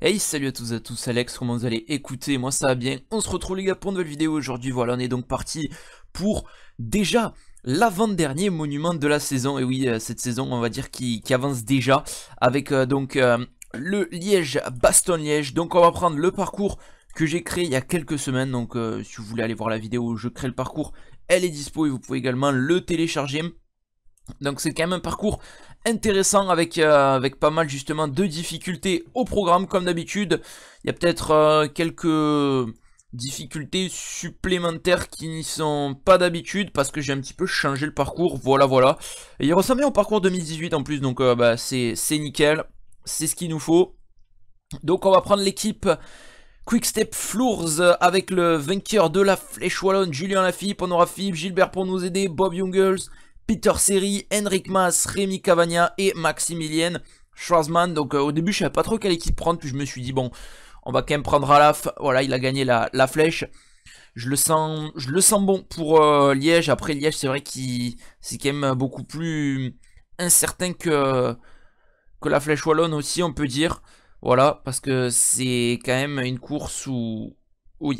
Hey salut à tous à tous, Alex, comment vous allez Écoutez, moi ça va bien, on se retrouve les gars pour une nouvelle vidéo aujourd'hui, voilà on est donc parti pour déjà l'avant-dernier monument de la saison, et oui euh, cette saison on va dire qui, avance déjà avec euh, donc euh, le Liège, Baston-Liège, donc on va prendre le parcours que j'ai créé il y a quelques semaines, donc si vous voulez aller voir la vidéo où je crée le parcours, elle est dispo et vous pouvez également le télécharger donc c'est quand même un parcours intéressant avec, euh, avec pas mal justement de difficultés au programme comme d'habitude. Il y a peut-être euh, quelques difficultés supplémentaires qui n'y sont pas d'habitude parce que j'ai un petit peu changé le parcours, voilà voilà. Et il ressemble au parcours 2018 en plus donc euh, bah, c'est nickel, c'est ce qu'il nous faut. Donc on va prendre l'équipe Quick Step Floors avec le vainqueur de la Flèche Wallonne, Julien Lafilippe, on aura Philippe Gilbert pour nous aider, Bob Jungels, Peter Seri, Henrik Maas, Rémi Cavagna et Maximilien Schwarzmann. Donc euh, au début, je savais pas trop quelle équipe prendre, puis je me suis dit, bon, on va quand même prendre Alaf. Voilà, il a gagné la, flèche. Je le sens, je le sens bon pour euh, Liège. Après Liège, c'est vrai qu'il c'est quand même beaucoup plus incertain que que la flèche wallonne aussi, on peut dire. Voilà, parce que c'est quand même une course où où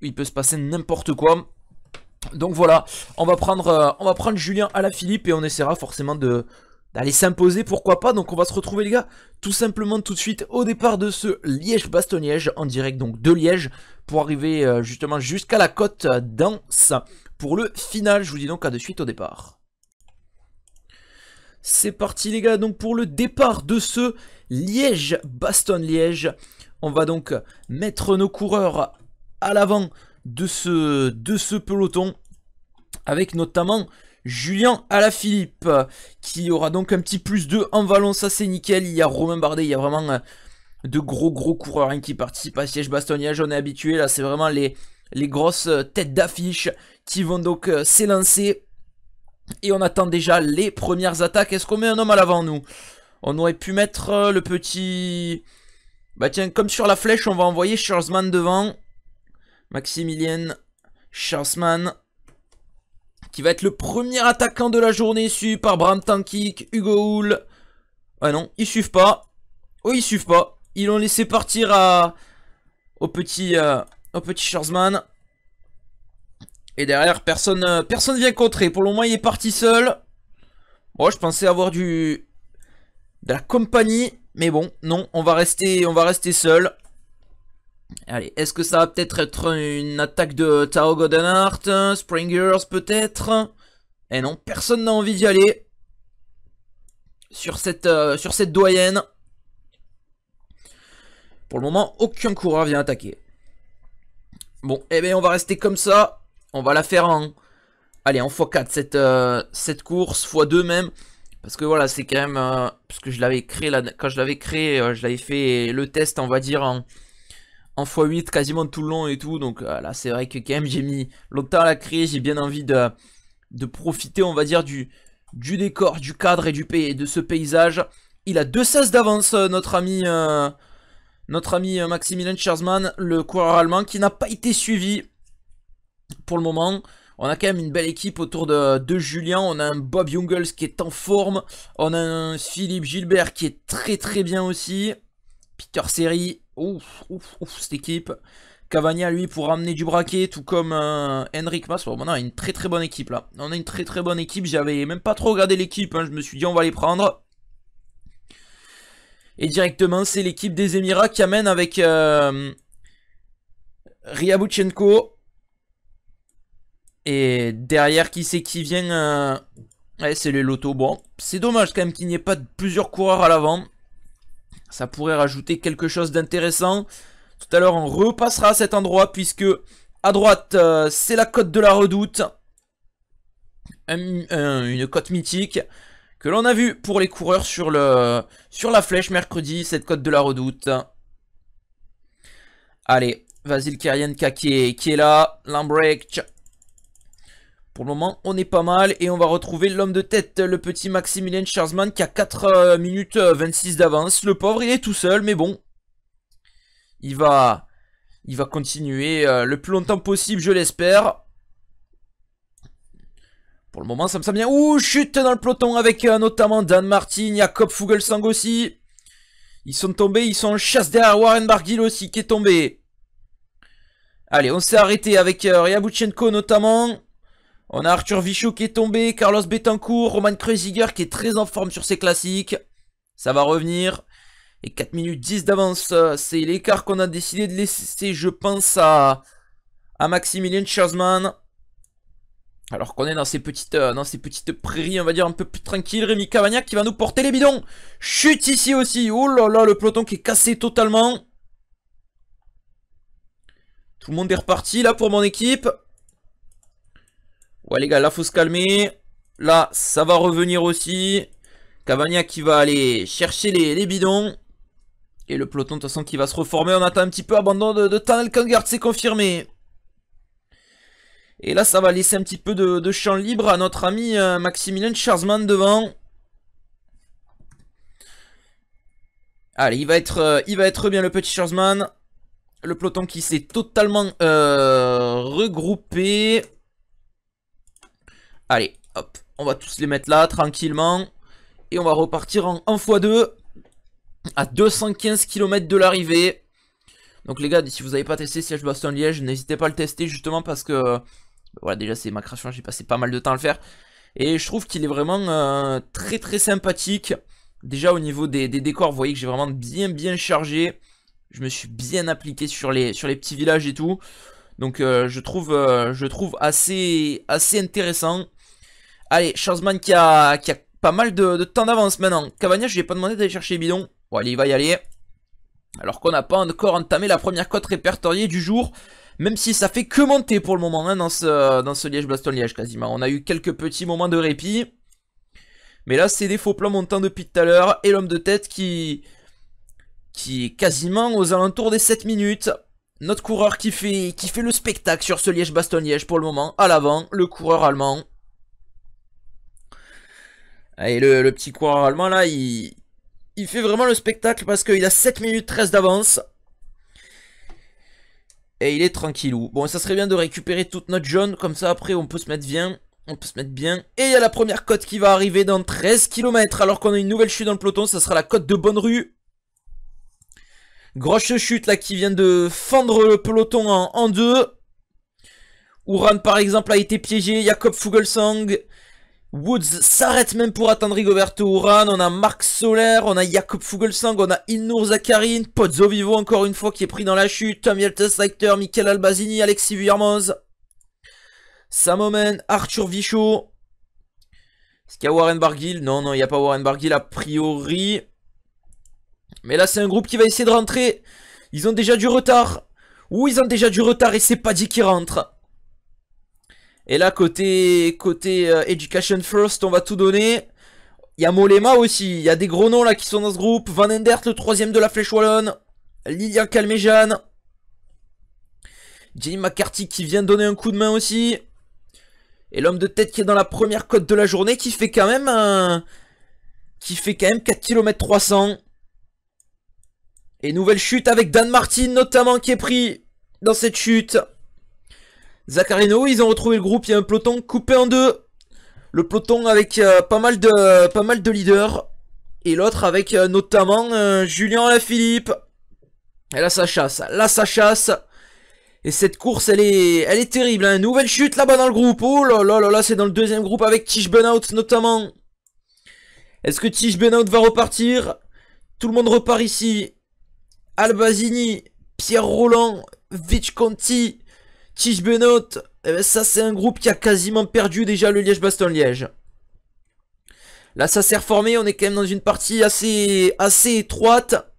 il peut se passer n'importe quoi. Donc voilà, on va prendre, euh, on va prendre Julien à la Philippe et on essaiera forcément de d'aller s'imposer, pourquoi pas. Donc on va se retrouver les gars, tout simplement tout de suite au départ de ce Liège-Bastogne-Liège, en direct donc de Liège, pour arriver euh, justement jusqu'à la côte d'Anse pour le final. Je vous dis donc à de suite au départ. C'est parti les gars, donc pour le départ de ce Liège-Bastogne-Liège, on va donc mettre nos coureurs à l'avant de ce, de ce peloton, avec notamment Julien Alaphilippe, qui aura donc un petit plus de en vallon, ça c'est nickel, il y a Romain Bardet, il y a vraiment euh, de gros gros coureurs hein, qui participent à siège bastonnage on est habitué, là c'est vraiment les, les grosses euh, têtes d'affiche qui vont donc euh, s'élancer, et on attend déjà les premières attaques, est-ce qu'on met un homme à l'avant nous On aurait pu mettre le petit... Bah tiens, comme sur la flèche, on va envoyer Charlesman devant, Maximilien Scherzman qui va être le premier attaquant de la journée, su par Bram Tankic, Hugo Hull. Ah non, ils suivent pas. Oh, ils suivent pas. Ils l'ont laissé partir à... au petit, euh, petit Et derrière, personne ne euh, personne vient contrer. Pour le moment, il est parti seul. Moi, je pensais avoir du de la compagnie, mais bon, non, on va rester on va rester seul. Allez, est-ce que ça va peut-être être une attaque de Tao Spring Springers peut-être Eh non, personne n'a envie d'y aller. Sur cette, euh, sur cette doyenne. Pour le moment, aucun coureur vient attaquer. Bon, eh bien on va rester comme ça. On va la faire en... Allez, en x4 cette, euh, cette course, x2 même. Parce que voilà, c'est quand même... Euh, parce que je l'avais créé, quand je l'avais créé, je l'avais fait le test, on va dire, en en x8 quasiment tout le long et tout. Donc euh, là, c'est vrai que quand même, j'ai mis longtemps à la créer. J'ai bien envie de, de, profiter, on va dire, du, du décor, du cadre et du et de ce paysage. Il a deux 16 d'avance, euh, notre ami... Euh, notre ami Maximilian Scherzmann, le coureur allemand, qui n'a pas été suivi pour le moment. On a quand même une belle équipe autour de, de, Julien. On a un Bob Jungels qui est en forme. On a un Philippe Gilbert qui est très très bien aussi. Peter Seri, ouf, ouf, ouf, cette équipe. Cavagna, lui, pour ramener du braquet, tout comme Henrik euh, Mas. Bon, on a une très très bonne équipe là. On a une très très bonne équipe. J'avais même pas trop regardé l'équipe. Hein. Je me suis dit, on va les prendre. Et directement, c'est l'équipe des Émirats qui amène avec euh, Riabuchenko. Et derrière, qui c'est qui vient euh, Ouais, c'est le loto. Bon, c'est dommage quand même qu'il n'y ait pas plusieurs coureurs à l'avant. Ça pourrait rajouter quelque chose d'intéressant. Tout à l'heure, on repassera à cet endroit puisque à droite, euh, c'est la côte de la redoute. une côte mythique que l'on a vue pour les coureurs sur, le, sur la flèche mercredi, cette côte de la redoute. Allez, Vasil le qui est, qui est là. Lambrecht pour le moment, on est pas mal et on va retrouver l'homme de tête, le petit Maximilien Scherzman qui a 4 euh, minutes 26 euh, d'avance. Le pauvre, il est tout seul, mais bon. Il va, il va continuer euh, le plus longtemps possible, je l'espère. Pour le moment, ça me semble bien. Ouh, chute dans le peloton avec notamment Dan Martin, Jakob Fugelsang aussi. Ils sont tombés, ils sont en chasse derrière Warren Barguil aussi qui est tombé. Allez, on s'est arrêté avec Ryabuchenko notamment. On a Arthur Vichou qui est tombé, Carlos Betancourt, Roman Kreuziger qui est très en forme sur ses classiques. Ça va revenir. Et 4 minutes 10 d'avance, euh, c'est l'écart qu'on a décidé de laisser, je pense, à, à Maximilien Chasman. Alors qu'on est dans ces petites euh, dans ces petites prairies, on va dire, un peu plus tranquilles. Rémi Cavagnac qui va nous porter les bidons. Chute ici aussi. Oh là là, le peloton qui est cassé totalement. Tout le monde est reparti là pour mon équipe. Ouais les gars, là faut se calmer. Là, ça va revenir aussi. Cavania qui va aller chercher les, bidons. Et le peloton de toute façon qui va se reformer. On attend un petit peu abandon de, de Tunnel Kangard, c'est confirmé. Et là, ça va laisser un petit peu de, champ libre à notre ami euh, Maximilian Charsman devant. Allez, il va être, euh, il va être bien le petit Charsman. Le peloton qui s'est totalement euh, regroupé. Allez, hop, on va tous les mettre là, tranquillement. Et on va repartir en, 1 x2 à 215 km de l'arrivée. Donc les gars, si vous n'avez pas testé Siège Baston Liège, n'hésitez pas à le tester justement parce que... Bah voilà, déjà c'est ma création, hein, j'ai passé pas mal de temps à le faire. Et je trouve qu'il est vraiment euh, très très sympathique. Déjà au niveau des, décors, vous voyez que j'ai vraiment bien bien chargé. Je me suis bien appliqué sur les, sur les petits villages et tout. Donc euh, je, trouve, euh, je trouve assez, assez intéressant. Allez, Schwarzman qui a, qui a pas mal de, temps d'avance maintenant. Cavagna, je lui ai pas demandé d'aller chercher bidon. bidons. Bon, allez, il va y aller. Alors qu'on n'a pas encore entamé la première cote répertoriée du jour. Même si ça fait que monter pour le moment hein, dans ce, dans ce liège baston liège quasiment. On a eu quelques petits moments de répit. Mais là, c'est des faux plans montants depuis tout à l'heure. Et l'homme de tête qui, qui est quasiment aux alentours des 7 minutes. Notre coureur qui fait, qui fait le spectacle sur ce liège baston -Liège pour le moment. À l'avant, le coureur allemand. Et le, petit coureur allemand là, il, fait vraiment le spectacle parce qu'il a 7 minutes 13 d'avance. Et il est tranquillou. Bon, ça serait bien de récupérer toute notre jaune. Comme ça, après, on peut se mettre bien. On peut se mettre bien. Et il y a la première cote qui va arriver dans 13 km. Alors qu'on a une nouvelle chute dans le peloton. Ça sera la cote de Bonne-Rue. Grosse chute là qui vient de fendre le peloton en, en deux. Ouran par exemple a été piégé. Jacob Fugelsang. Woods s'arrête même pour attendre Rigoberto Uran, on a Marc Soler, on a Jakob Fugelsang, on a Innour Zakarin, Pozzo Vivo encore une fois qui est pris dans la chute, Tom Yelteslecter, Michael Albazini, Alexis Vuillermoz, Samomen, Arthur Vichot. Est-ce qu'il y a Warren Barguil Non, non, il n'y a pas Warren Barguil a priori. Mais là, c'est un groupe qui va essayer de rentrer. Ils ont déjà du retard. Ou ils ont déjà du retard et c'est pas dit qu'ils rentrent. Et là, côté, euh, Education First, on va tout donner. Il y a Molema aussi. Il y a des gros noms là qui sont dans ce groupe. Van Endert, le troisième de la Flèche Wallonne. Lilian Calmejan. Jimmy McCarthy qui vient donner un coup de main aussi. Et l'homme de tête qui est dans la première côte de la journée qui fait quand même un... Qui fait quand même 4 km 300. Et nouvelle chute avec Dan Martin notamment qui est pris dans cette chute. Zacharino, ils ont retrouvé le groupe, il y a un peloton coupé en deux. Le peloton avec euh, pas, mal de, leaders. Et l'autre avec euh, notamment euh, Julien Philippe. Et là ça chasse, là ça chasse. Et cette course elle est, elle est terrible. Hein. Nouvelle chute là-bas dans le groupe. Oh là là là là, c'est dans le deuxième groupe avec Tish Benout notamment. Est-ce que Tish Benout va repartir Tout le monde repart ici. Albazini, Pierre Roland, Vich Conti, Tige Benoît, eh ben, ça c'est un groupe qui a quasiment perdu déjà le liège baston liège Là ça s'est reformé, on est quand même dans une partie assez, assez étroite.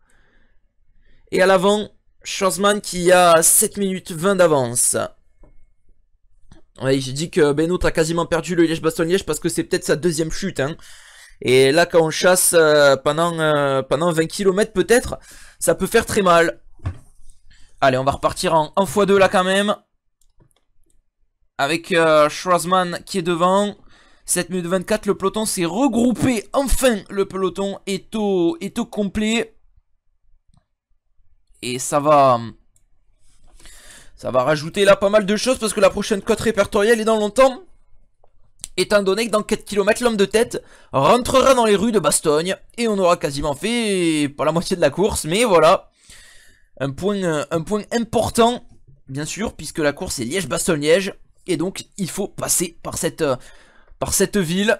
Et à l'avant, Schwarzman qui a 7 minutes 20 d'avance. Oui, j'ai dit que Benoît a quasiment perdu le liège baston liège parce que c'est peut-être sa deuxième chute. Hein. Et là quand on chasse euh, pendant, euh, pendant 20 km peut-être, ça peut faire très mal. Allez, on va repartir en, en x2 là quand même avec euh, qui est devant. 7 minutes 24, le peloton s'est regroupé. Enfin, le peloton est au, complet. Et ça va... Ça va rajouter là pas mal de choses parce que la prochaine cote répertorielle est dans longtemps. Étant donné que dans 4 km, l'homme de tête rentrera dans les rues de Bastogne. Et on aura quasiment fait pas la moitié de la course. Mais voilà, un point, euh, un point important, bien sûr, puisque la course est Liège-Bastogne-Liège. liège liège bastogne liège et donc, il faut passer par cette, euh, par cette ville.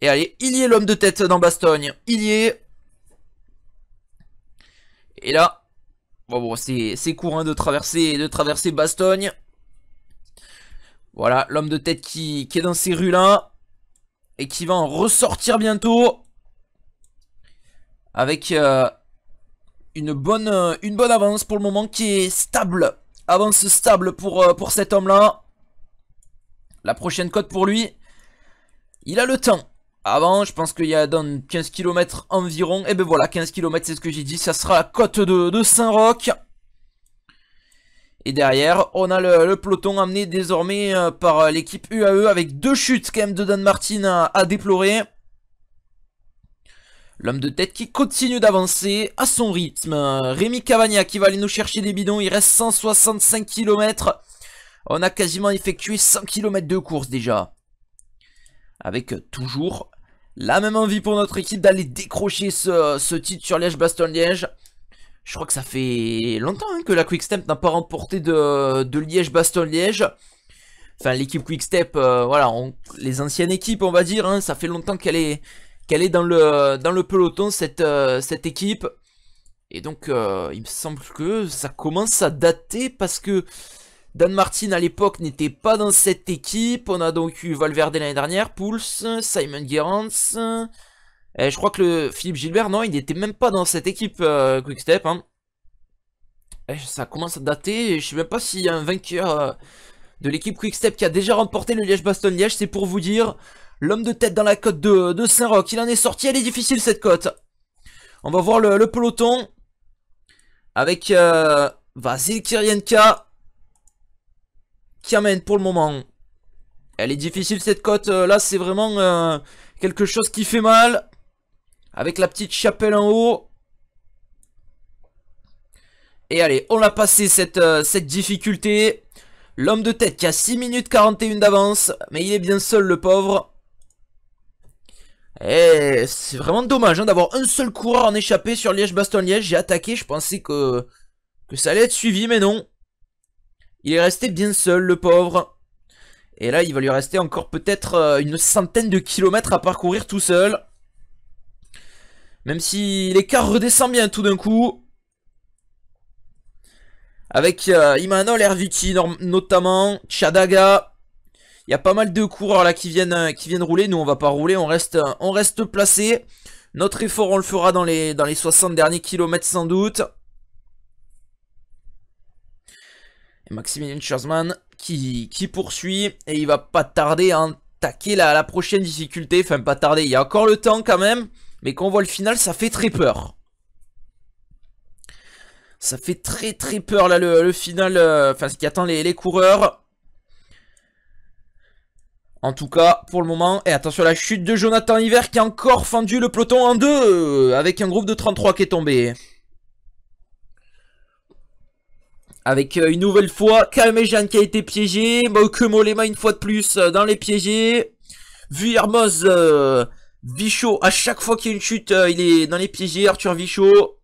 Et allez, il y est l'homme de tête dans Bastogne. Il y est. Et là, bon, bon c'est courant hein, de, traverser, de traverser Bastogne. Voilà, l'homme de tête qui, est dans ces rues-là. Et qui va en ressortir bientôt. Avec... Euh, une bonne, euh, une bonne avance pour le moment qui est stable. Avance stable pour, euh, pour cet homme-là. La prochaine cote pour lui. Il a le temps. Avant, je pense qu'il y a dans 15 km environ. Et eh ben voilà, 15 km, c'est ce que j'ai dit. Ça sera la côte de, Saint-Roch. Et derrière, on a le, peloton amené désormais euh, par euh, l'équipe UAE avec deux chutes quand même de Dan Martin à déplorer. L'homme de tête qui continue d'avancer à son rythme. Rémi Cavagna qui va aller nous chercher des bidons. Il reste 165 km. On a quasiment effectué 100 km de course déjà. Avec toujours la même envie pour notre équipe d'aller décrocher ce, titre sur Liège-Bastogne-Liège. Je crois que ça fait longtemps hein, que la Quick Step n'a pas remporté de, Liège-Bastogne-Liège. Enfin, l'équipe Quick Step, euh, voilà, les anciennes équipes, on va dire, hein, ça fait longtemps qu'elle est, qu'elle est dans le, dans le peloton, cette, euh, cette équipe. Et donc, euh, il me semble que ça commence à dater parce que Dan Martin à l'époque n'était pas dans cette équipe. On a donc eu Valverde l'année dernière, Pouls, Simon Gerrans. Et je crois que le Philippe Gilbert, non, il n'était même pas dans cette équipe quick euh, Quickstep. Hein. ça commence à dater. Je je sais même pas s'il y a un vainqueur de l'équipe Quickstep qui a déjà remporté le Liège-Bastogne-Liège. C'est pour vous dire L'homme de tête dans la côte de, de Saint-Roch. Il en est sorti. Elle est difficile cette côte On va voir le, peloton. Avec euh, Vasil Kirienka. Qui amène pour le moment. Elle est difficile cette côte euh, Là, c'est vraiment euh, quelque chose qui fait mal. Avec la petite chapelle en haut. Et allez, on l'a passé cette, euh, cette difficulté. L'homme de tête qui a 6 minutes 41 d'avance. Mais il est bien seul le pauvre. Eh... c'est vraiment dommage hein, d'avoir un seul coureur en échappé sur Liège-Bastogne-Liège. J'ai attaqué, je pensais que, que ça allait être suivi, mais non. Il est resté bien seul, le pauvre. Et là, il va lui rester encore peut-être euh, une centaine de kilomètres à parcourir tout seul. Même si l'écart redescend bien tout d'un coup. Avec euh, Imanol Erviti notamment, Chadaga, il y a pas mal de coureurs là qui viennent, euh, qui viennent rouler. Nous, on va pas rouler. On reste, on reste placé. Notre effort, on le fera dans les, dans les 60 derniers kilomètres sans doute. Et Maximilian Scherzman qui, qui, poursuit. Et il va pas tarder à attaquer la, la prochaine difficulté. Enfin, pas tarder. Il y a encore le temps quand même. Mais quand on voit le final, ça fait très peur. Ça fait très très peur là le, le final, euh, enfin ce qui attend les, les coureurs. En tout cas, pour le moment, et attention à la chute de Jonathan Hiver qui a encore fendu le peloton en deux, avec un groupe de 33 qui est tombé. Avec euh, une nouvelle fois, Calme qui a été piégé, Molema une fois de plus euh, dans les piégés, Vuillermoz, euh, Vichot, à chaque fois qu'il y a une chute, euh, il est dans les piégés, Arthur Vichot.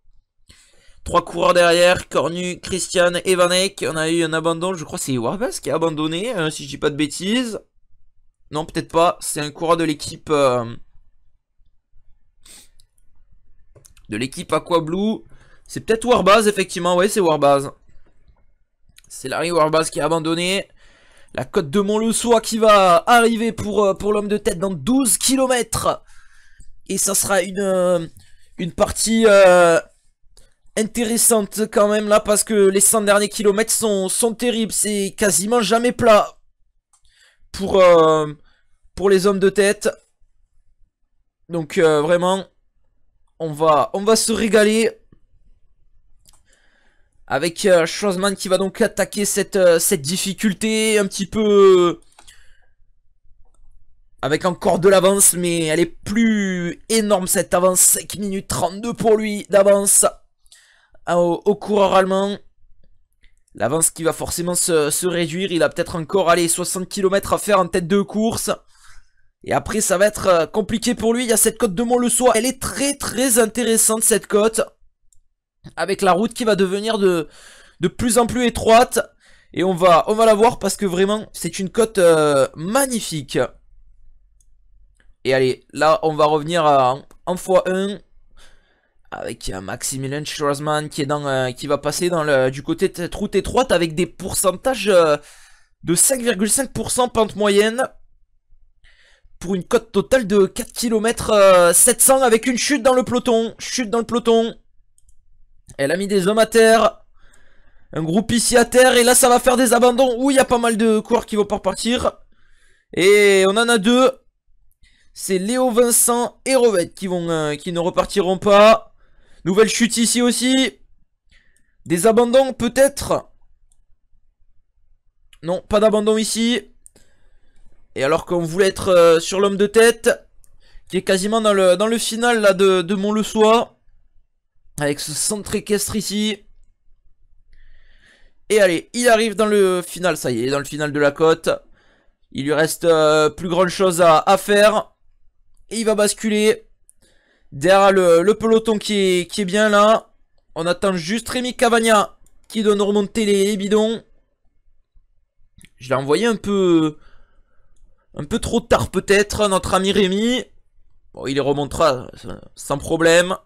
Trois coureurs derrière, Cornu, Christian et On a eu un abandon, je crois c'est Warbas qui a abandonné, hein, si je dis pas de bêtises. Non, peut-être pas. C'est un coureur de l'équipe... Euh, de l'équipe Aqua Blue. C'est peut-être Warbaz, effectivement. Oui, c'est Warbaz. C'est Larry Warbaz qui a abandonné. La côte de mont le qui va arriver pour, euh, pour l'homme de tête dans 12 km. Et ça sera une, euh, une partie intéressante quand même là parce que les 100 derniers kilomètres sont, sont terribles. C'est quasiment jamais plat pour, euh, pour les hommes de tête. Donc euh, vraiment, on va, on va se régaler. Avec euh, qui va donc attaquer cette, euh, cette difficulté un petit peu... Avec encore de l'avance, mais elle est plus énorme cette avance. 5 minutes 32 pour lui d'avance au coureur allemand. L'avance qui va forcément se, réduire. Il a peut-être encore allé 60 km à faire en tête de course. Et après, ça va être euh, compliqué pour lui. Il y a cette côte de mont le soir. Elle est très, très intéressante, cette côte. Avec la route qui va devenir de, plus en plus étroite. Et on va, on la voir parce que vraiment, c'est une côte euh, magnifique. Et allez, là, on va revenir à en x1 avec euh, Maximilian Schwarzman qui est dans euh, qui va passer dans le du côté de cette route étroite avec des pourcentages euh, de 5,5% pente moyenne pour une cote totale de 4 km 700 avec une chute dans le peloton, chute dans le peloton. Elle a mis des hommes à terre. Un groupe ici à terre et là ça va faire des abandons où il y a pas mal de coureurs qui vont pas repartir. Et on en a deux. C'est Léo Vincent et Rovet qui vont qui ne repartiront pas. Nouvelle chute ici aussi. Des abandons peut-être. Non, pas d'abandon ici. Et alors qu'on voulait être euh, sur l'homme de tête, qui est quasiment dans le, dans le final de, de mont le Avec ce centre équestre ici. Et allez, il arrive dans le final, ça y est, dans le final de la côte. Il lui reste euh, plus grande chose à, à faire. Et il va basculer. Derrière le, peloton qui est, qui est, bien là. On attend juste Rémi Cavagna qui doit nous remonter les, bidons. Je l'ai envoyé un peu... Un peu trop tard peut-être, notre ami Rémi. Bon, il les remontera sans problème.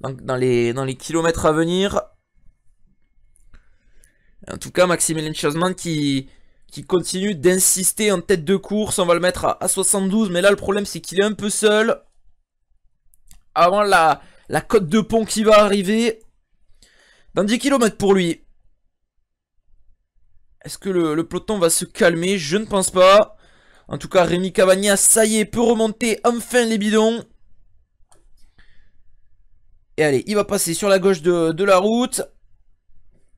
Dans, les, kilomètres à venir. En tout cas, Maximilien Chasman qui, qui continue d'insister en tête de course. On va le mettre à 72. Mais là, le problème, c'est qu'il est un peu seul avant la, la côte de pont qui va arriver. Dans 10 km pour lui. Est-ce que le, peloton va se calmer Je ne pense pas. En tout cas, Rémi Cavagna, ça y est, peut remonter enfin les bidons. Et allez, il va passer sur la gauche de, la route.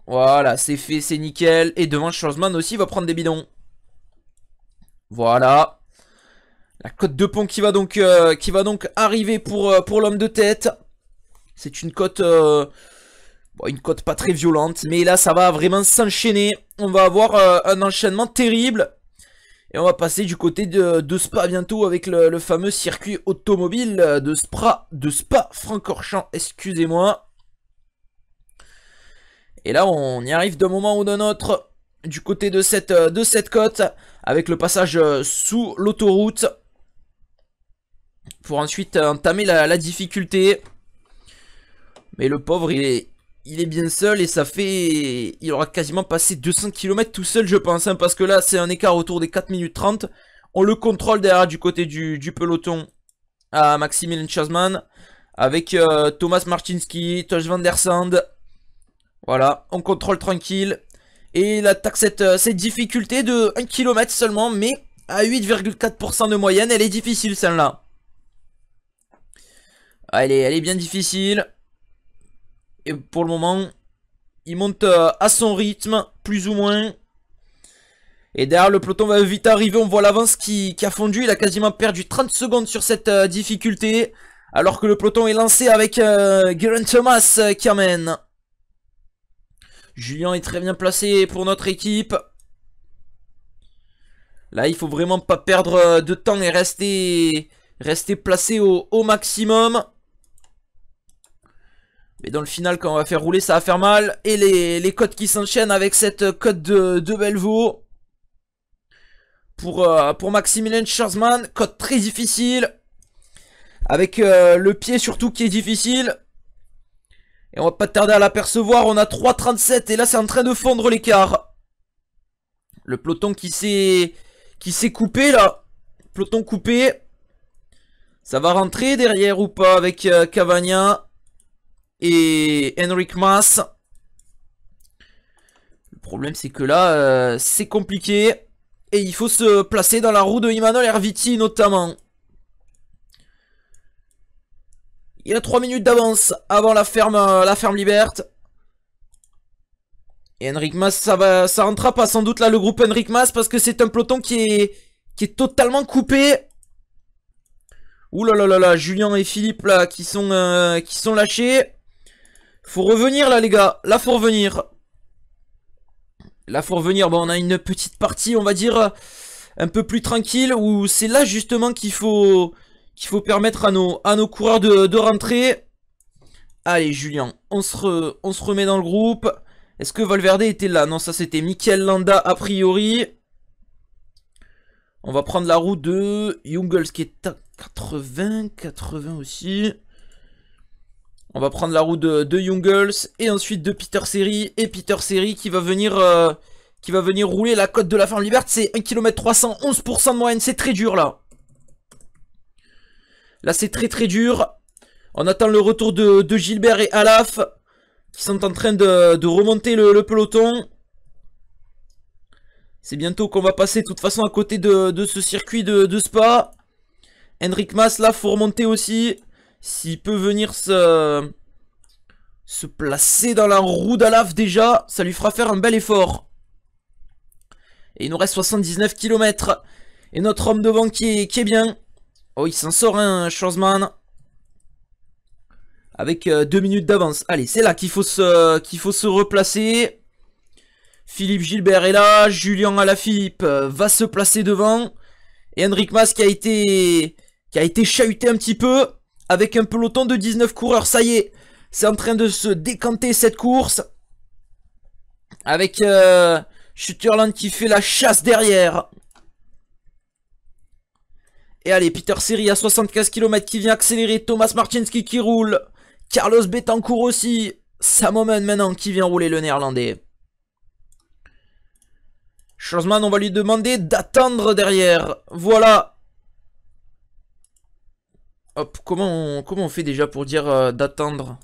Voilà, c'est fait, c'est nickel. Et devant, Mann aussi va prendre des bidons. Voilà. La cote de pont qui va donc, euh, qui va donc arriver pour, euh, pour l'homme de tête. C'est une cote... Euh, une cote pas très violente. Mais là, ça va vraiment s'enchaîner. On va avoir un enchaînement terrible. Et on va passer du côté de, Spa bientôt avec le, fameux circuit automobile de Spa, de Spa Francorchamps, excusez-moi. Et là, on y arrive d'un moment ou d'un autre du côté de cette, de cette côte avec le passage sous l'autoroute pour ensuite entamer la, difficulté. Mais le pauvre, il est, il est bien seul et ça fait... Il aura quasiment passé 200 km tout seul, je pense, hein, parce que là, c'est un écart autour des 4 minutes 30. On le contrôle derrière du côté du, peloton à Maximilian Chasman, avec euh, Thomas Martinski Tosh van der Sand. Voilà, on contrôle tranquille. Et il attaque cette euh, difficulté de 1 km seulement, mais à 8,4% de moyenne, elle est difficile celle-là. Elle est, bien difficile. Et pour le moment, il monte euh, à son rythme, plus ou moins. Et derrière, le peloton va vite arriver. On voit l'avance qui, a fondu. Il a quasiment perdu 30 secondes sur cette euh, difficulté. Alors que le peloton est lancé avec euh, Thomas euh, qui amène. Julien est très bien placé pour notre équipe. Là, il faut vraiment pas perdre de temps et rester, rester placé au maximum. Mais dans le final, quand on va faire rouler, ça va faire mal. Et les, les codes qui s'enchaînent avec cette cote de, de Belvaux. Pour, euh, pour Maximilian Scherzman, cote très difficile. Avec euh, le pied surtout qui est difficile. Et on va pas tarder à l'apercevoir. On a 3,37 et là c'est en train de fondre l'écart. Le peloton qui s'est qui s'est coupé là. Peloton coupé. Ça va rentrer derrière ou pas avec euh, et Henrik Maas. Le problème c'est que là, euh, c'est compliqué. Et il faut se placer dans la roue de Imanol Herviti notamment. Il a 3 minutes d'avance avant la ferme, euh, la ferme Liberte. Et Henrik Mas, ça, va, ça rentrera pas sans doute là le groupe Henrik Mas parce que c'est un peloton qui est, qui est totalement coupé. Ouh là là là là, Julien et Philippe là qui sont, euh, qui sont lâchés. Faut revenir là les gars, là faut revenir. Là faut revenir, bon on a une petite partie on va dire euh, un peu plus tranquille où c'est là justement qu'il faut qu'il faut permettre à nos, à nos coureurs de, rentrer. Allez Julien, on se, on se remet dans le groupe. Est-ce que Valverde était là Non ça c'était Mikel Landa a priori. On va prendre la route de Jungles qui est à 80, 80 aussi. On va prendre la route de, de Jungles et ensuite de Peter Seri. Et Peter Seri qui va venir... Euh, qui va venir rouler la côte de la ferme liberté c'est 1 km 311% de moyenne, c'est très dur là. Là c'est très très dur. On attend le retour de, Gilbert et Alaf qui sont en train de, remonter le, peloton. C'est bientôt qu'on va passer de toute façon à côté de, ce circuit de, Spa. Henrik Mas là faut remonter aussi. S'il peut venir se... Se placer dans la roue d'Alaf déjà, ça lui fera faire un bel effort. Et il nous reste 79 km. Et notre homme devant qui est, qui est bien. Oh, il s'en sort, un, hein, Schwarzman. Avec euh, deux minutes d'avance. Allez, c'est là qu'il faut, se, qu'il faut se replacer. Philippe Gilbert est là. Julien Alaphilippe euh, va se placer devant. Et Henrik Mas qui a été, qui a été chahuté un petit peu avec un peloton de 19 coureurs. Ça y est, c'est en train de se décanter cette course. Avec euh, Schutterland qui fait la chasse derrière. Et allez, Peter Seri à 75 km qui vient accélérer. Thomas Martinski qui roule. Carlos Betancourt aussi. Sam maintenant qui vient rouler le néerlandais. Chosman, on va lui demander d'attendre derrière. Voilà, Hop, comment on, comment on fait déjà pour dire euh, d'attendre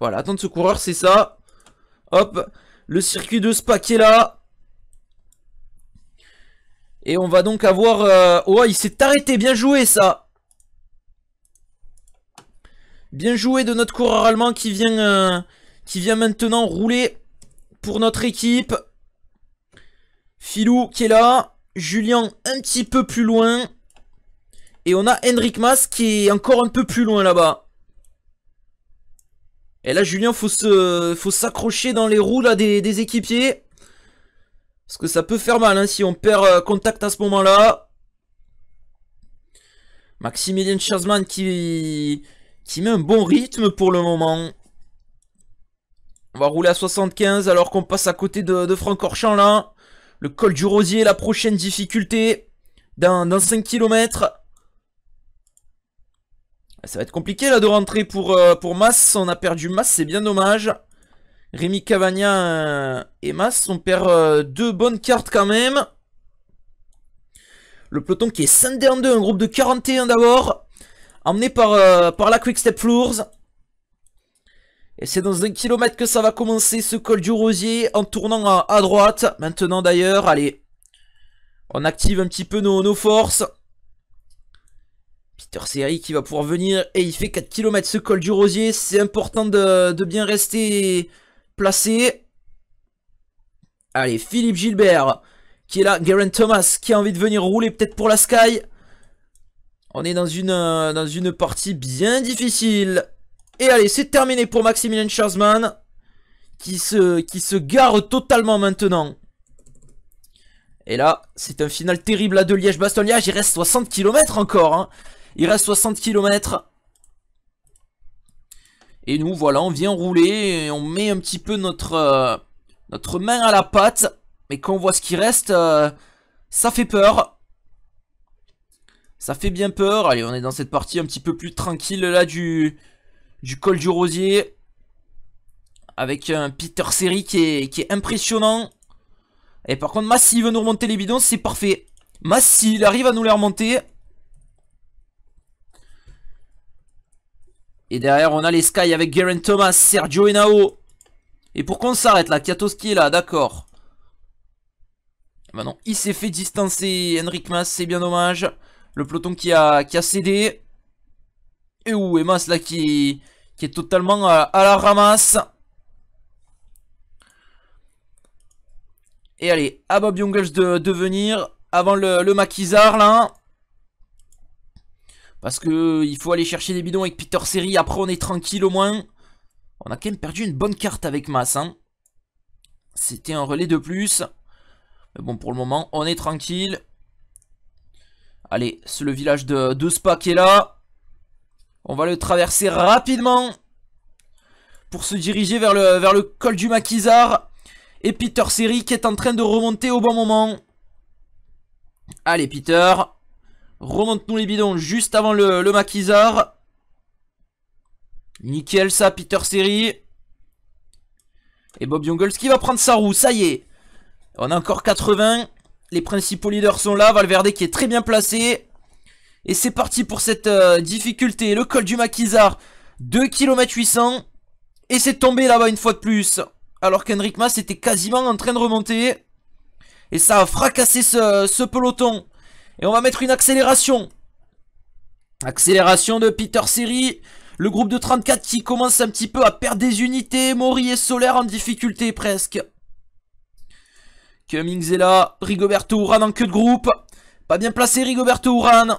Voilà, attendre ce coureur, c'est ça. Hop, le circuit de Spa qui est là. Et on va donc avoir... Euh, oh, il s'est arrêté, bien joué ça Bien joué de notre coureur allemand qui vient, euh, qui vient maintenant rouler pour notre équipe. Filou qui est là. Julien un petit peu plus loin. Et on a Henrik Mas qui est encore un peu plus loin là-bas. Et là, Julien, faut se, faut s'accrocher dans les roues des, équipiers. Parce que ça peut faire mal hein, si on perd euh, contact à ce moment-là. Maximilien Scherzmann qui, qui met un bon rythme pour le moment. On va rouler à 75 alors qu'on passe à côté de, de Franck là. Le col du Rosier, la prochaine difficulté dans, dans 5 km. Ah, ça va être compliqué là de rentrer pour, euh, pour Mas. On a perdu Mass, c'est bien dommage. Rémi Cavagna euh, et Mass, on perd euh, deux bonnes cartes quand même. Le peloton qui est scindé en deux, un groupe de 41 d'abord. Emmené par, par la Quick Step Floors. Et c'est dans un kilomètre que ça va commencer ce col du rosier en tournant à, droite. Maintenant d'ailleurs, allez. On active un petit peu nos, nos forces. Peter qui va pouvoir venir et il fait 4 km ce col du rosier. C'est important de, bien rester placé. Allez, Philippe Gilbert qui est là. Garen Thomas qui a envie de venir rouler peut-être pour la Sky. On est dans une, euh, dans une partie bien difficile. Et allez, c'est terminé pour Maximilian Scharzman qui se, qui se gare totalement maintenant. Et là, c'est un final terrible à de Liège-Bastogne-Liège. Il reste 60 km encore. Hein. Il reste 60 km. Et nous, voilà, on vient rouler et on met un petit peu notre, euh, notre main à la pâte. Mais quand on voit ce qui reste, euh, ça fait peur. Ça fait bien peur. Allez, on est dans cette partie un petit peu plus tranquille là du, du col du rosier. Avec un Peter Seri qui est, impressionnant. Et par contre, Massi veut nous remonter les bidons, c'est parfait. Massi, il arrive à nous les remonter. Et derrière, on a les Sky avec Garen Thomas, Sergio et Nao Et pour qu'on s'arrête là, Kiatoski est là, d'accord. Maintenant, il s'est fait distancer, Henrik Mas, c'est bien dommage. Le peloton qui a, qui a cédé. Et où est là qui, qui est totalement à, la ramasse. Et allez, à Bob Youngles de, venir avant le, le maquisard là. Parce que il faut aller chercher des bidons avec Peter Seri. Après, on est tranquille au moins. On a quand même perdu une bonne carte avec Mass. Hein. C'était un relais de plus. Mais bon, pour le moment, on est tranquille. Allez, c'est le village de, de Spa qui est là. On va le traverser rapidement. Pour se diriger vers le, vers le col du Maquisard. Et Peter Seri qui est en train de remonter au bon moment. Allez, Peter. Remontons les bidons juste avant le, maquisard. Nickel ça, Peter Seri. Et Bob Jungles qui va prendre sa roue, ça y est. On a encore 80. Les principaux leaders sont là. Valverde qui est très bien placé. Et c'est parti pour cette euh, difficulté. Le col du maquisard. 2 km 800. Et c'est tombé là-bas une fois de plus. Alors qu'Henrik Mas était quasiment en train de remonter. Et ça a fracassé ce peloton. Et on va mettre une accélération. Accélération de Peter Seri. Le groupe de 34 qui commence un petit peu à perdre des unités. Mori et Solaire en difficulté presque. Cummings est là. Rigoberto Uran en queue de groupe. Pas bien placé Rigoberto Uran.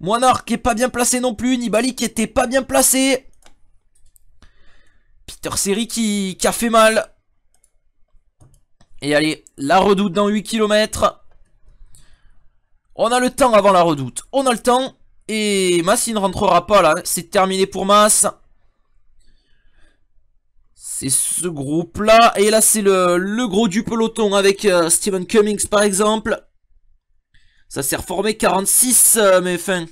Moinard qui est pas bien placé non plus. Nibali qui était pas bien placé. Peter Seri qui, qui a fait mal. Et allez, la redoute dans 8 km. On a le temps avant la redoute. On a le temps. Et Mass, il ne rentrera pas là. C'est terminé pour Mass. C'est ce groupe là. Et là, c'est le, gros du peloton avec euh, Stephen Cummings par exemple. Ça s'est reformé 46, euh, mais fin.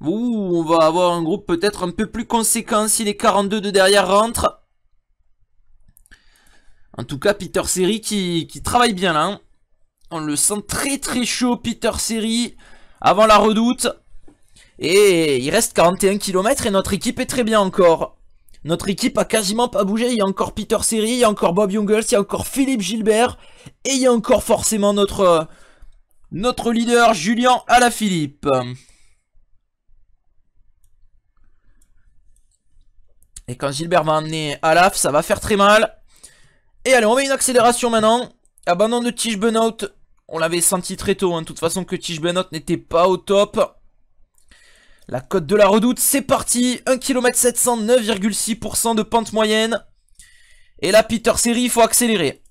Ouh, on va avoir un groupe peut-être un peu plus conséquent si les 42 de derrière rentrent. En tout cas, Peter Seri qui, qui travaille bien là. Hein. On le sent très très chaud, Peter Seri, avant la redoute. Et il reste 41 km et notre équipe est très bien encore. Notre équipe a quasiment pas bougé, il y a encore Peter Seri, il y a encore Bob Jungels, il y a encore Philippe Gilbert, et il y a encore forcément notre, notre leader Julien Alaphilippe. Et quand Gilbert va amener Alaph ça va faire très mal. Et allez, on met une accélération maintenant. Abandon de Tige Benoît on l'avait senti très tôt, hein, de toute façon que Tige Benot n'était pas au top. La cote de la redoute, c'est parti 1 km 700, 9,6% de pente moyenne. Et la Peter Série, il faut accélérer.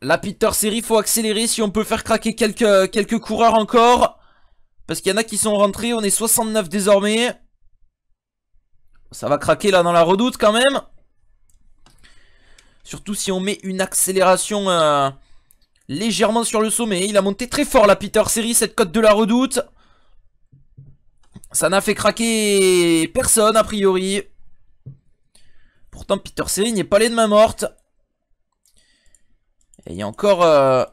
La Peter Série, il faut accélérer si on peut faire craquer quelques, quelques coureurs encore. Parce qu'il y en a qui sont rentrés, on est 69 désormais. Ça va craquer là dans la redoute quand même. Surtout si on met une accélération... Euh, légèrement sur le sommet. Il a monté très fort la Peter Série, cette cote de la redoute. Ça n'a fait craquer personne a priori. Pourtant Peter Série n'est pas allé de main morte. Et il y a encore... Euh,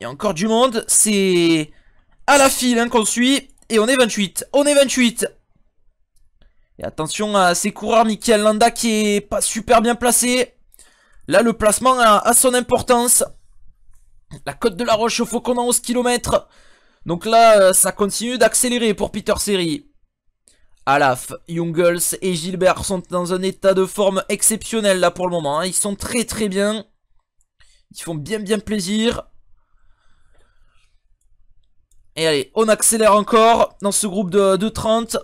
il y a encore du monde. C'est à la file hein, qu'on suit. Et on est 28. On est 28. Et attention à ces coureurs. Michael Landa qui est pas super bien placé. Là, le placement a, son importance. La côte de la Roche Faut qu'on en 11 km. Donc là, euh, ça continue d'accélérer pour Peter Seri. Alaf, Jungles et Gilbert sont dans un état de forme exceptionnel là pour le moment. Hein. Ils sont très très bien. Ils font bien bien plaisir. Et allez, on accélère encore dans ce groupe de, de 30.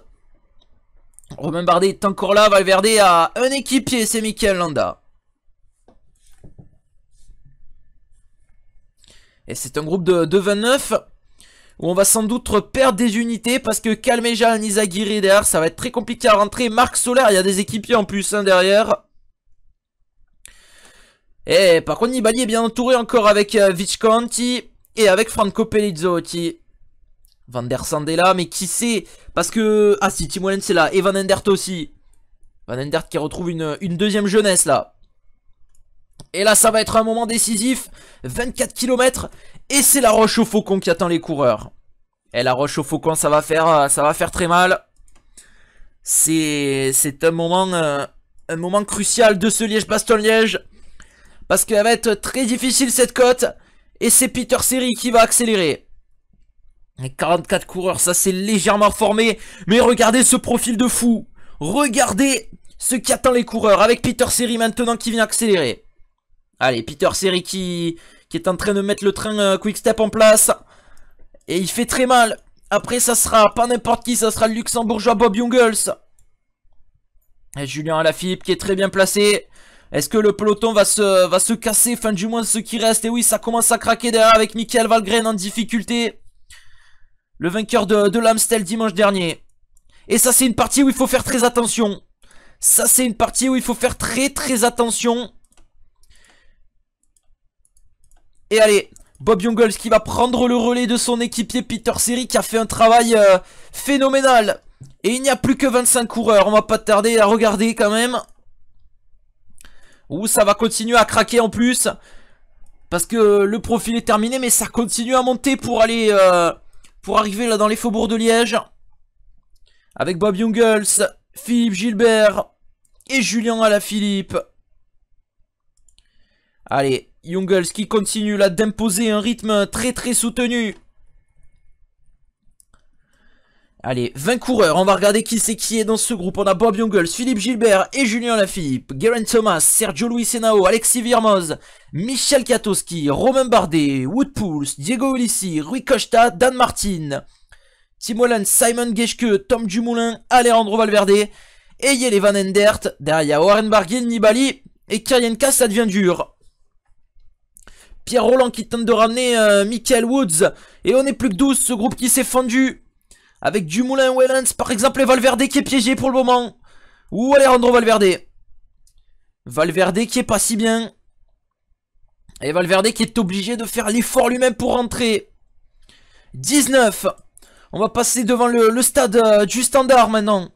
Romain Bardet est encore là. Valverde à un équipier, c'est Michael Landa. Et c'est un groupe de, 29 où on va sans doute perdre des unités parce que Calmeja, Nizagiri derrière, ça va être très compliqué à rentrer. Marc Solaire, il y a des équipiers en plus hein, derrière. Et par contre, Nibali est bien entouré encore avec euh, et avec Franco Pelizzotti. Van der Sand là, mais qui sait Parce que... Ah si, Tim Wellens est là, et Van Endert aussi. Van Endert qui retrouve une deuxième jeunesse là. Et là, ça va être un moment décisif. 24 km. Et c'est la roche au faucon qui attend les coureurs. Et la roche au faucon, ça va faire, euh, ça va faire très mal. C'est un moment, euh, un moment crucial de ce liège baston liège Parce qu'elle va être très difficile cette côte. Et c'est Peter Seri qui va accélérer. 44 coureurs, ça c'est légèrement formé. Mais regardez ce profil de fou. Regardez ce qui attend les coureurs avec Peter Seri maintenant qui vient accélérer. Allez, Peter Seri qui, qui est en train de mettre le train euh, Quick Step en place. Et il fait très mal. Après, ça sera pas n'importe qui, ça sera le luxembourgeois Bob Jungels. Et Julien Alaphilippe qui est très bien placé. Est-ce que le peloton va se, va se casser, Fin du moins ce qui reste. Et oui, ça commence à craquer derrière avec Michael Valgren en difficulté. Le vainqueur de, de l'Amstel dimanche dernier. Et ça, c'est une partie où il faut faire très attention. Ça, c'est une partie où il faut faire très très attention. Et allez, Bob Jungles qui va prendre le relais de son équipier Peter Seri qui a fait un travail euh, phénoménal. Et il n'y a plus que 25 coureurs, on va pas tarder à regarder quand même. Ouh, ça va continuer à craquer en plus. Parce que le profil est terminé, mais ça continue à monter pour aller... Euh, pour arriver là dans les faubourgs de Liège. Avec Bob Jungles, Philippe Gilbert et Julien Alaphilippe. Allez, Jungles qui continue là d'imposer un rythme très très soutenu. Allez, 20 coureurs, on va regarder qui c'est qui est dans ce groupe. On a Bob Jungles, Philippe Gilbert et Julien Lafilippe, Garen Thomas, Sergio Luis Senao, Alexis Virmoz, Michel Katowski, Romain Bardet, Woodpools, Diego Ulissi, Rui Costa, Dan Martin, Tim Holland, Simon Geschke, Tom Dumoulin, Alejandro Valverde et Yele Van Endert. Derrière Warren Barguil, Nibali et Kyrian Kass, ça devient dur. Pierre Roland qui tente de ramener euh, Michael Woods. Et on est plus que 12, ce groupe qui s'est fendu. Avec Dumoulin, Wellens par exemple, et Valverde qui est piégé pour le moment. Ou rendre Valverde. Valverde qui est pas si bien. Et Valverde qui est obligé de faire l'effort lui-même pour rentrer. 19. On va passer devant le, stade euh, du standard maintenant.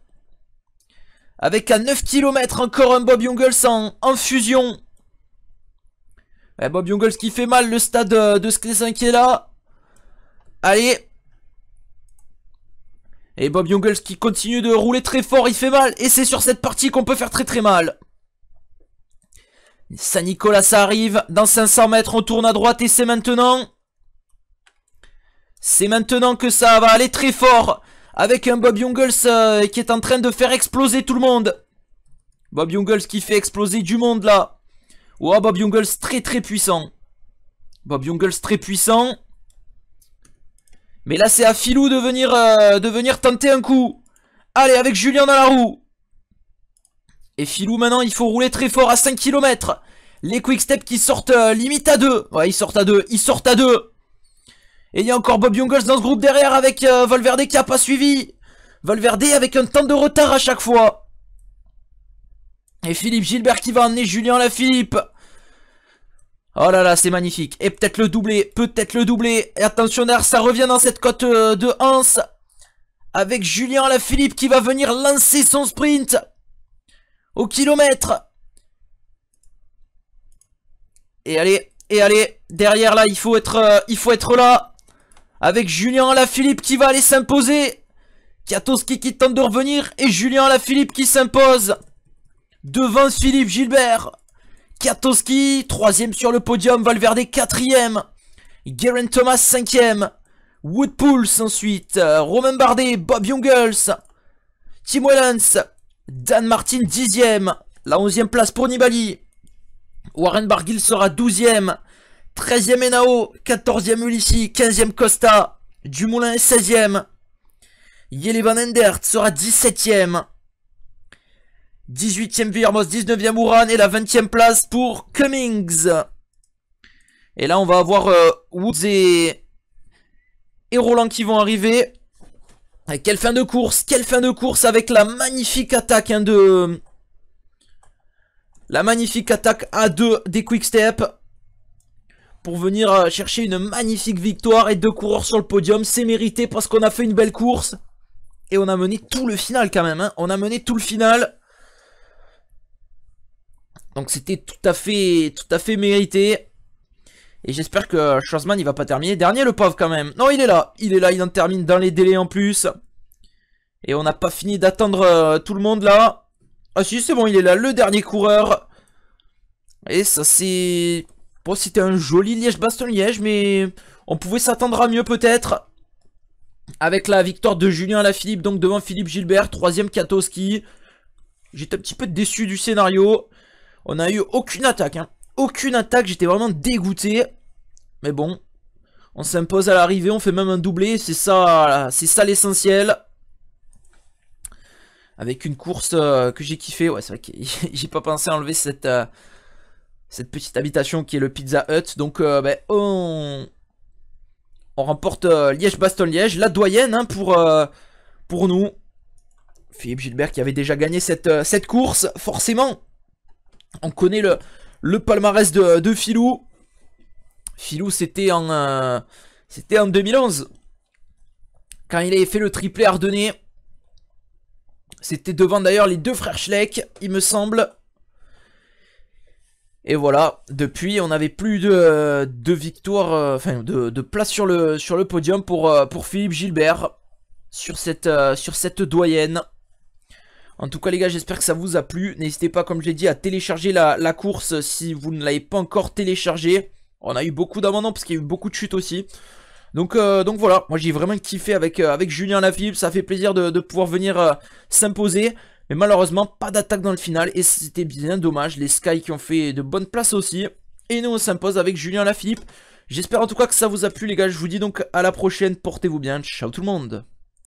Avec à 9 km encore un Bob Jungels en fusion. Eh, Bob Youngles qui fait mal le stade euh, de ce qui est là. Allez. Et Bob Youngles qui continue de rouler très fort, il fait mal. Et c'est sur cette partie qu'on peut faire très très mal. saint Nicolas ça arrive. Dans 500 mètres, on tourne à droite et c'est maintenant. C'est maintenant que ça va aller très fort. Avec un Bob Youngles euh, qui est en train de faire exploser tout le monde. Bob Youngles qui fait exploser du monde là. Oh, Bob Jungles très très puissant. Bob Jungles très puissant. Mais là, c'est à Filou de venir, euh, de venir tenter un coup. Allez, avec Julien dans la roue. Et Filou, maintenant, il faut rouler très fort à 5 km. Les quick qui sortent euh, limite à 2. Ouais, ils sortent à 2. Ils sortent à 2. Et il y a encore Bob Jungles dans ce groupe derrière avec euh, Valverde qui a pas suivi. Valverde avec un temps de retard à chaque fois. Et Philippe Gilbert qui va emmener Julien la Oh là là, c'est magnifique. Et peut-être le doublé, peut-être le doublé. Et attention, ça revient dans cette cote euh, de Hans Avec Julien la Philippe qui va venir lancer son sprint au kilomètre. Et allez, et allez, derrière là, il faut être, euh, il faut être là. Avec Julien la Philippe qui va aller s'imposer. Kiatoski qui tente de revenir et Julien la Philippe qui s'impose. Devant Philippe Gilbert. Katowski, troisième sur le podium. Valverde, quatrième. Garen Thomas, cinquième. Woodpulse ensuite. Romain Bardet, Bob Jungels. Tim Wellens. Dan Martin, dixième. La onzième place pour Nibali. Warren Barguil sera 12 treizième, 13 Enao. 14e Ulissi. 15 Costa. Dumoulin est 16e. Van Endert sera 17 septième 18ème Villermoz, 19ème Ouran et la 20ème place pour Cummings. Et là, on va avoir euh, Woods et... et Roland qui vont arriver. quelle fin de course, quelle fin de course avec la magnifique attaque hein, de... La magnifique attaque à 2 des Quick Step. Pour venir euh, chercher une magnifique victoire et deux coureurs sur le podium. C'est mérité parce qu'on a fait une belle course. Et on a mené tout le final quand même. Hein. On a mené tout le final. Donc c'était tout à fait tout à fait mérité. Et j'espère que Schwarzman il va pas terminer. Dernier le pauvre quand même. Non il est là, il est là, il en termine dans les délais en plus. Et on n'a pas fini d'attendre euh, tout le monde là. Ah si c'est bon il est là, le dernier coureur. Et ça c'est... Bon c'était un joli Liège-Baston-Liège mais on pouvait s'attendre à mieux peut-être. Avec la victoire de Julien à la Philippe donc devant Philippe Gilbert, troisième Katowski. J'étais un petit peu déçu du scénario. On a eu aucune attaque, hein. Aucune attaque, j'étais vraiment dégoûté. Mais bon, on s'impose à l'arrivée, on fait même un doublé, c'est ça, c'est ça l'essentiel. Avec une course euh, que j'ai kiffé, ouais c'est vrai que j'ai pas pensé à enlever cette, euh, cette petite habitation qui est le Pizza Hut. Donc euh, ben, on... remporte Liège-Bastogne-Liège, la doyenne hein, pour, pour nous. Philippe Gilbert qui avait déjà gagné cette course, forcément. On connaît le, le palmarès de, de Filou. Filou, c'était en, euh, c'était en 2011. Quand il avait fait le triplé ardennais. C'était devant d'ailleurs les deux frères Schleck, il me semble. Et voilà, depuis on n'avait plus de, de victoire, euh, enfin de, place sur le, sur le podium pour, euh, pour Philippe Gilbert sur cette, sur cette doyenne. En tout cas les gars j'espère que ça vous a plu. N'hésitez pas comme j'ai dit à télécharger la, course euh, si vous ne l'avez pas encore téléchargée. On a eu beaucoup d'abandons parce qu'il y a eu beaucoup de chutes aussi. Donc, euh, donc voilà, moi j'ai vraiment kiffé avec, euh, avec Julien Lafilippe, ça fait plaisir de, pouvoir venir s'imposer. Mais malheureusement pas d'attaque dans le final et c'était bien dommage, les Sky qui ont fait de bonnes places aussi. Et nous on s'impose avec Julien Lafilippe. J'espère en tout cas que ça vous a plu les gars, je vous dis donc à la prochaine, portez-vous bien, ciao tout le monde